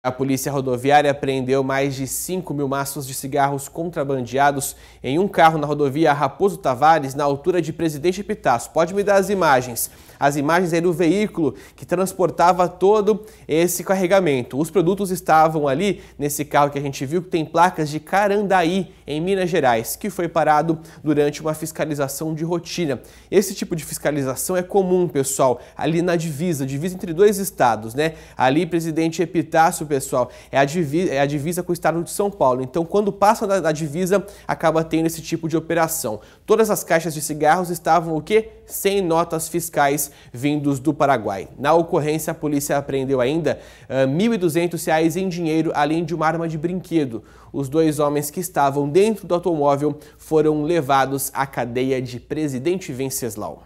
A polícia rodoviária apreendeu mais de 5 mil maços de cigarros contrabandeados em um carro na rodovia Raposo Tavares, na altura de Presidente Epitácio. Pode me dar as imagens. As imagens eram o veículo que transportava todo esse carregamento. Os produtos estavam ali nesse carro que a gente viu, que tem placas de Carandaí, em Minas Gerais, que foi parado durante uma fiscalização de rotina. Esse tipo de fiscalização é comum, pessoal, ali na divisa, divisa entre dois estados, né? Ali, Presidente Epitácio pessoal, é a, divisa, é a divisa com o estado de São Paulo. Então, quando passa da, da divisa, acaba tendo esse tipo de operação. Todas as caixas de cigarros estavam o quê? Sem notas fiscais vindos do Paraguai. Na ocorrência, a polícia apreendeu ainda R$ uh, 1.200 em dinheiro, além de uma arma de brinquedo. Os dois homens que estavam dentro do automóvel foram levados à cadeia de Presidente Venceslau.